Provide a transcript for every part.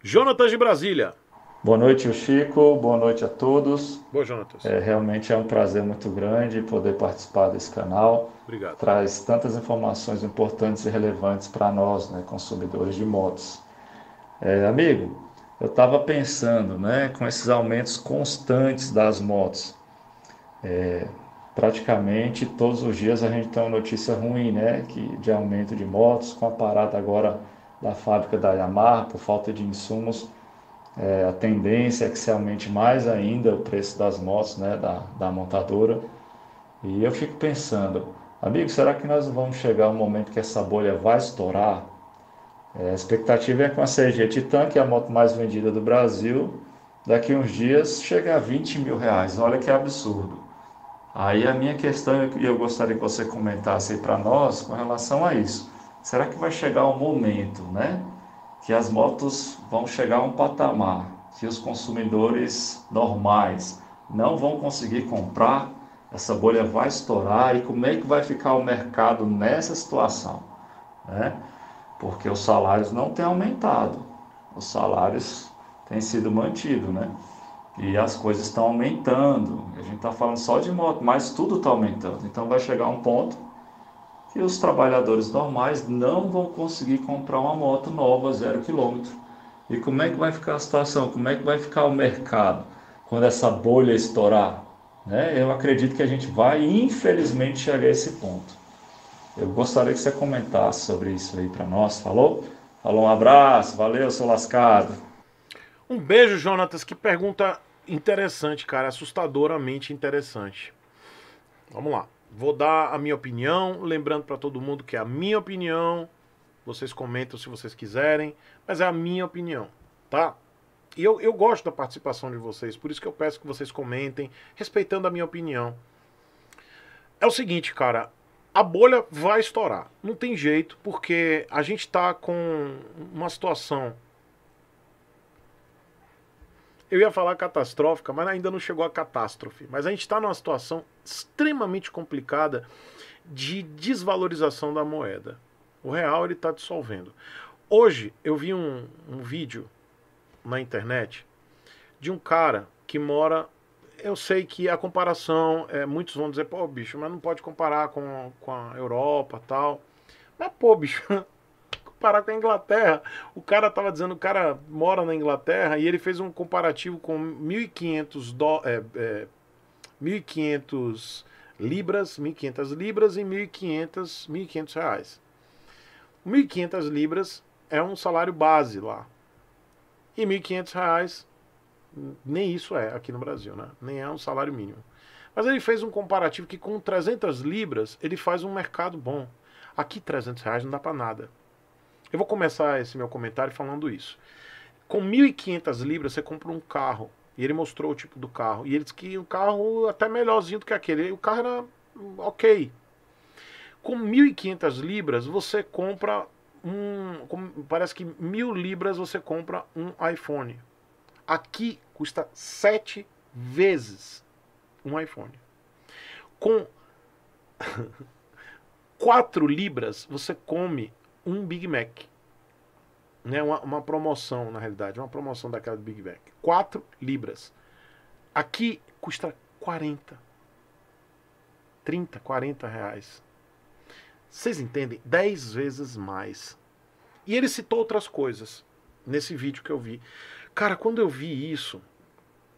Jonatas de Brasília. Boa noite, Chico. Boa noite a todos. Boa, Jonatas. É, realmente é um prazer muito grande poder participar desse canal. Obrigado. Traz tantas informações importantes e relevantes para nós, né, consumidores de motos. É, amigo, eu estava pensando, né, com esses aumentos constantes das motos, é, praticamente todos os dias a gente tem uma notícia ruim, né, que de aumento de motos, com a parada agora da fábrica da Yamaha por falta de insumos. É, a tendência é que se aumente mais ainda o preço das motos, né, da, da montadora. E eu fico pensando, amigo, será que nós vamos chegar um momento que essa bolha vai estourar? É, a expectativa é com a CG Titan, que é a moto mais vendida do Brasil, daqui uns dias chega a 20 mil reais. Olha que absurdo. Aí a minha questão, e eu gostaria que você comentasse aí para nós com relação a isso será que vai chegar um momento, né, que as motos vão chegar a um patamar que os consumidores normais não vão conseguir comprar, essa bolha vai estourar e como é que vai ficar o mercado nessa situação, né? Porque os salários não têm aumentado, os salários têm sido mantidos, né? E as coisas estão aumentando. A gente está falando só de moto, mas tudo está aumentando. Então vai chegar um ponto que os trabalhadores normais não vão conseguir comprar uma moto nova, zero quilômetro. E como é que vai ficar a situação? Como é que vai ficar o mercado quando essa bolha estourar? Né? Eu acredito que a gente vai, infelizmente, chegar a esse ponto. Eu gostaria que você comentasse sobre isso aí para nós, falou? Falou, um abraço, valeu, seu lascado. Um beijo, Jonatas, que pergunta interessante, cara, assustadoramente interessante. Vamos lá. Vou dar a minha opinião, lembrando para todo mundo que é a minha opinião. Vocês comentam se vocês quiserem, mas é a minha opinião, tá? E eu, eu gosto da participação de vocês, por isso que eu peço que vocês comentem, respeitando a minha opinião. É o seguinte, cara, a bolha vai estourar. Não tem jeito, porque a gente está com uma situação eu ia falar catastrófica, mas ainda não chegou a catástrofe. Mas a gente está numa situação extremamente complicada de desvalorização da moeda. O real ele está dissolvendo. Hoje eu vi um, um vídeo na internet de um cara que mora. Eu sei que a comparação, é, muitos vão dizer, pô, bicho, mas não pode comparar com, com a Europa tal. Mas, pô, bicho, parar com a Inglaterra. O cara tava dizendo, o cara mora na Inglaterra e ele fez um comparativo com 1.500 do, é, é, 1.500 libras, 1.500 libras e 1.500 1.500 reais. 1.500 libras é um salário base lá. E 1.500 reais, nem isso é aqui no Brasil, né? Nem é um salário mínimo. Mas ele fez um comparativo que com 300 libras ele faz um mercado bom. Aqui 300 reais não dá para nada. Eu vou começar esse meu comentário falando isso. Com 1.500 libras você compra um carro. E ele mostrou o tipo do carro. E ele disse que um carro até melhorzinho do que aquele. E o carro era hum, ok. Com 1.500 libras você compra um. Com, parece que mil libras você compra um iPhone. Aqui custa sete vezes um iPhone. Com 4 libras você come um Big Mac. Né? Uma, uma promoção, na realidade, uma promoção daquela do Big Mac. 4 libras. Aqui custa 40. 30, 40 reais. Vocês entendem? 10 vezes mais. E ele citou outras coisas nesse vídeo que eu vi. Cara, quando eu vi isso,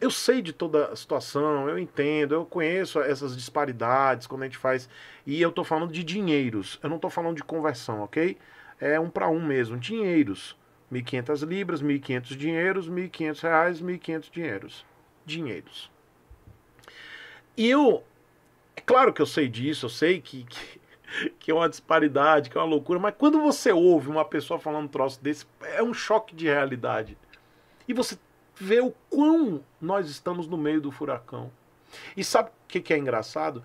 eu sei de toda a situação, eu entendo, eu conheço essas disparidades quando a gente faz. E eu estou falando de dinheiros, eu não estou falando de conversão, ok? É um para um mesmo, dinheiros. 1.500 libras, 1.500 dinheiros, 1.500 reais, 1.500 dinheiros. Dinheiros. E eu, é claro que eu sei disso, eu sei que, que, que, é uma disparidade, que é uma loucura, mas quando você ouve uma pessoa falando um troço desse, é um choque de realidade. E você vê o quão nós estamos no meio do furacão. E sabe o que, que é engraçado?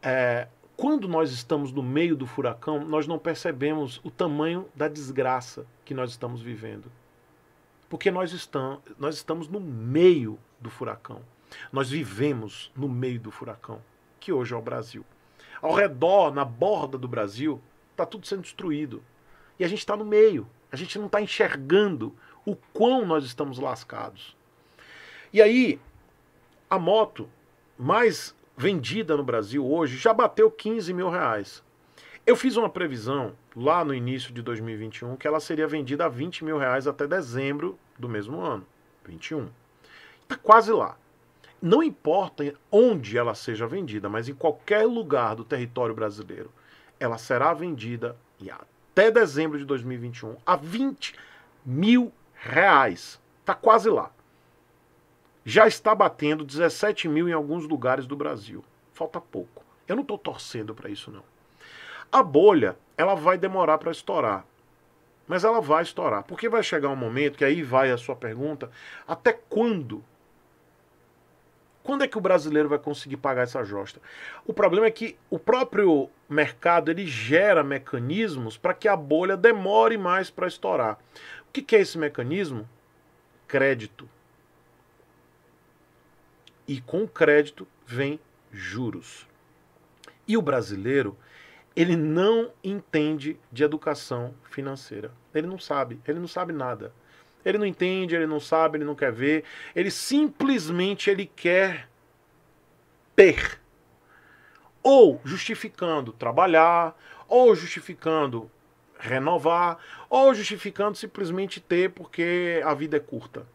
É, quando nós estamos no meio do furacão, nós não percebemos o tamanho da desgraça que nós estamos vivendo. Porque nós, estamos, nós estamos no meio do furacão. Nós vivemos no meio do furacão, que hoje é o Brasil. Ao redor, na borda do Brasil, está tudo sendo destruído. E a gente está no meio. A gente não está enxergando o quão nós estamos lascados. E aí, a moto mais vendida no Brasil hoje já bateu 15 mil reais. Eu fiz uma previsão lá no início de 2021 que ela seria vendida a 20 mil reais até dezembro do mesmo ano, 21. Está quase lá. Não importa onde ela seja vendida, mas em qualquer lugar do território brasileiro, ela será vendida e até dezembro de 2021 a 20 mil reais. Está quase lá. Já está batendo 17 mil em alguns lugares do Brasil. Falta pouco. Eu não estou torcendo para isso, não. A bolha, ela vai demorar para estourar. Mas ela vai estourar. Porque vai chegar um momento, que aí vai a sua pergunta, até quando? Quando é que o brasileiro vai conseguir pagar essa josta? O problema é que o próprio mercado ele gera mecanismos para que a bolha demore mais para estourar. O que, é esse mecanismo? Crédito. E com crédito vem juros. E o brasileiro, ele não entende de educação financeira. Ele não sabe, ele não sabe nada. Ele não entende, ele não sabe, ele não quer ver. Ele simplesmente ele quer ter. Ou justificando trabalhar, ou justificando renovar, ou justificando simplesmente ter porque a vida é curta.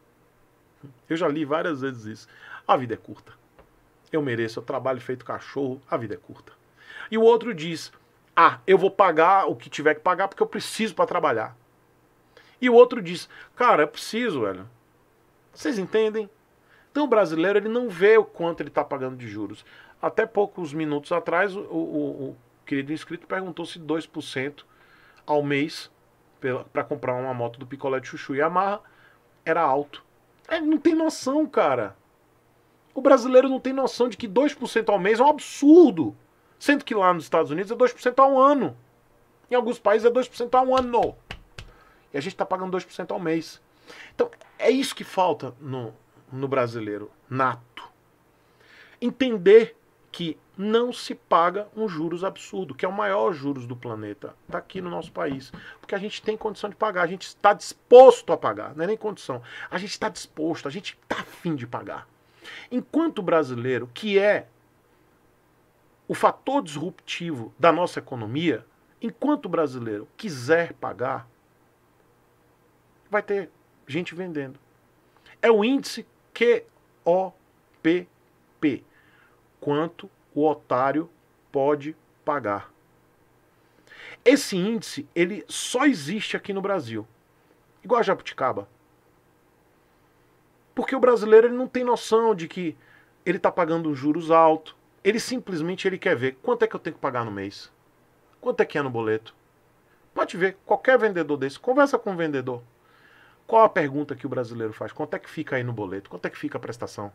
Eu já li várias vezes isso. A vida é curta. Eu mereço, eu trabalho feito cachorro, a vida é curta. E o outro diz: "Ah, eu vou pagar o que tiver que pagar porque eu preciso para trabalhar". E o outro diz: "Cara, eu preciso, velho". Vocês entendem? Então o brasileiro ele não vê o quanto ele está pagando de juros. Até poucos minutos atrás, o, o, o querido inscrito perguntou se 2% ao mês para comprar uma moto do picolé de chuchu Yamaha era alto. É, não tem noção, cara. O brasileiro não tem noção de que 2% ao mês é um absurdo. Sendo que lá nos Estados Unidos é 2% ao ano. Em alguns países é 2% ao ano. E a gente está pagando 2% ao mês. Então, é isso que falta no, no brasileiro nato. Entender que não se paga um juros absurdo, que é o maior juros do planeta. Está aqui no nosso país. Porque a gente tem condição de pagar, a gente está disposto a pagar, não é nem condição. A gente está disposto, a gente está afim de pagar. Enquanto o brasileiro, que é o fator disruptivo da nossa economia, enquanto o brasileiro quiser pagar, vai ter gente vendendo. É o índice QOPP. Quanto o otário pode pagar. Esse índice, ele só existe aqui no Brasil. Igual a Jabuticaba. Porque o brasileiro ele não tem noção de que ele está pagando juros alto. Ele simplesmente ele quer ver quanto é que eu tenho que pagar no mês. Quanto é que é no boleto. Pode ver, qualquer vendedor desse, conversa com o vendedor. Qual a pergunta que o brasileiro faz? Quanto é que fica aí no boleto? Quanto é que fica a prestação?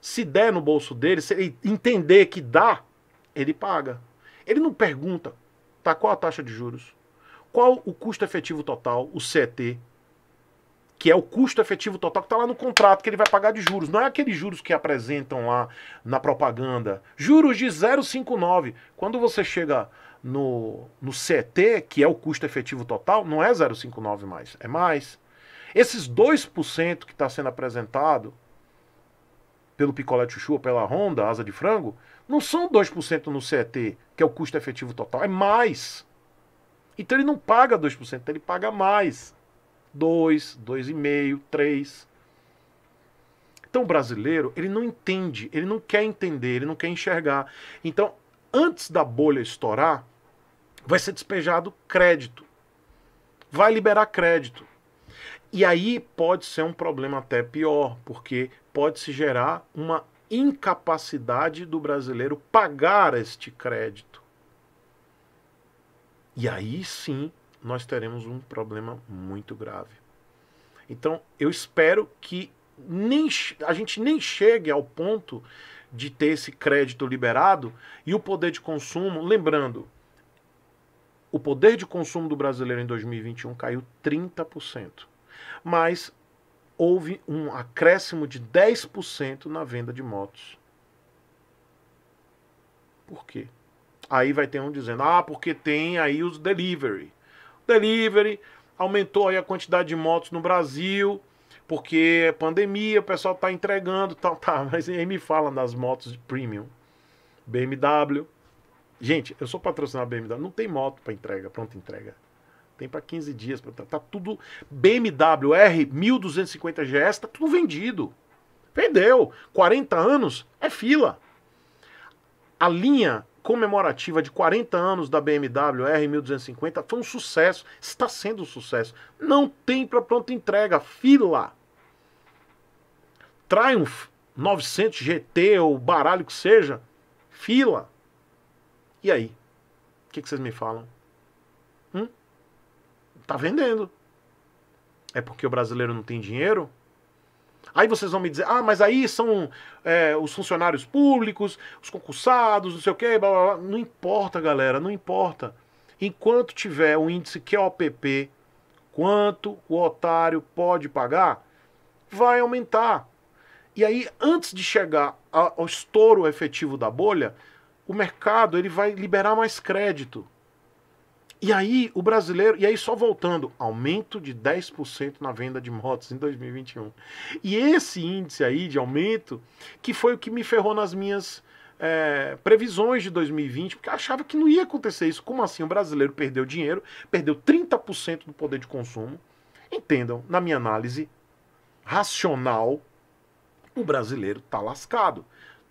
Se der no bolso dele, se ele entender que dá, ele paga. Ele não pergunta, tá, qual a taxa de juros? Qual o custo efetivo total, o CET, que é o custo efetivo total que está lá no contrato que ele vai pagar de juros. Não é aqueles juros que apresentam lá na propaganda. Juros de 0,59. Quando você chega no, no CT, que é o custo efetivo total, não é 0,59 mais, é mais. Esses 2% que está sendo apresentado pelo picolé de chuchu ou pela ronda, asa de frango, não são 2% no CET, que é o custo efetivo total, é mais. Então ele não paga 2%, ele paga mais. 2, 2,5, 3. Então o brasileiro, ele não entende, ele não quer entender, ele não quer enxergar. Então, antes da bolha estourar, vai ser despejado crédito. Vai liberar crédito. E aí pode ser um problema até pior, porque pode se gerar uma incapacidade do brasileiro pagar este crédito. E aí sim nós teremos um problema muito grave. Então eu espero que nem, a gente nem chegue ao ponto de ter esse crédito liberado e o poder de consumo, lembrando, o poder de consumo do brasileiro em 2021 caiu 30% mas houve um acréscimo de 10% na venda de motos. Por quê? Aí vai ter um dizendo: "Ah, porque tem aí os delivery". Delivery aumentou aí a quantidade de motos no Brasil, porque é pandemia, o pessoal tá entregando, tal, tá, tá, mas aí me fala das motos de premium. BMW. Gente, eu sou patrocinado BMW, não tem moto para entrega, pronto entrega tem para 15 dias. Pra, tá, tá tudo BMW R 1250 GS, tá tudo vendido. Vendeu. 40 anos é fila. A linha comemorativa de 40 anos da BMW R1250 foi um sucesso, está sendo um sucesso. Não tem para pronta entrega, fila. Triumph 900 GT ou baralho que seja, fila. E aí? O que, que vocês me falam? Tá vendendo. É porque o brasileiro não tem dinheiro? Aí vocês vão me dizer, ah, mas aí são é, os funcionários públicos, os concursados, não sei o quê, blá, blá, blá. Não importa, galera, não importa. Enquanto tiver o um índice QOPP, é quanto o otário pode pagar, vai aumentar. E aí, antes de chegar ao estouro efetivo da bolha, o mercado ele vai liberar mais crédito. E aí o brasileiro, e aí só voltando, aumento de 10% na venda de motos em 2021. E esse índice aí de aumento, que foi o que me ferrou nas minhas é, previsões de 2020, porque achava que não ia acontecer isso. Como assim? O brasileiro perdeu dinheiro, perdeu 30% do poder de consumo. Entendam, na minha análise racional, o brasileiro está lascado.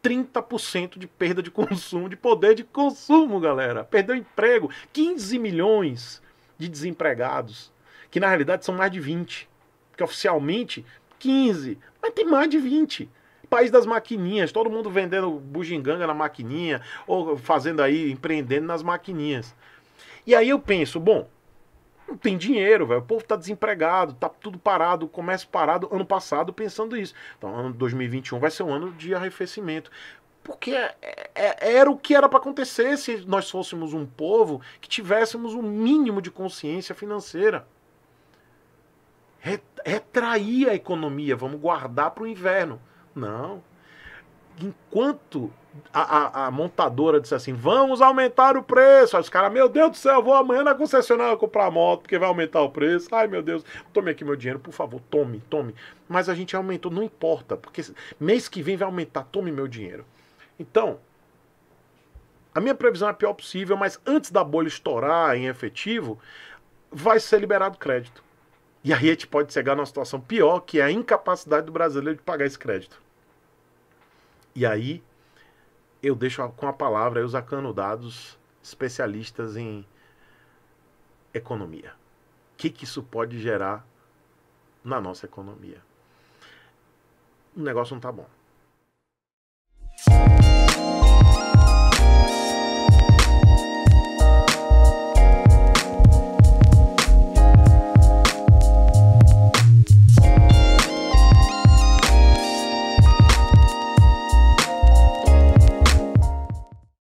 30% de perda de consumo, de poder de consumo, galera. Perdeu emprego. 15 milhões de desempregados, que na realidade são mais de 20. Que oficialmente 15, mas tem mais de 20. País das maquininhas, todo mundo vendendo bugiganga na maquininha, ou fazendo aí, empreendendo nas maquininhas. E aí eu penso, bom, não tem dinheiro, velho. O povo tá desempregado, tá tudo parado, o comércio parado ano passado pensando isso. Então, ano 2021 vai ser um ano de arrefecimento. Porque é, é, é, era o que era para acontecer se nós fôssemos um povo que tivéssemos um mínimo de consciência financeira. Retrair a economia, vamos guardar para o inverno. Não. Enquanto a, a, montadora disse assim: vamos aumentar o preço. Aí os caras, meu Deus do céu, eu vou amanhã na concessionária comprar moto, porque vai aumentar o preço. Ai, meu Deus, tome aqui meu dinheiro, por favor, tome, tome. Mas a gente aumentou, não importa, porque mês que vem vai aumentar, tome meu dinheiro. Então, a minha previsão é a pior possível, mas antes da bolha estourar em efetivo, vai ser liberado crédito. E aí a gente pode chegar numa situação pior, que é a incapacidade do brasileiro de pagar esse crédito. E aí eu deixo com a palavra os acanudados especialistas em economia. O que, que isso pode gerar na nossa economia? O negócio não está bom.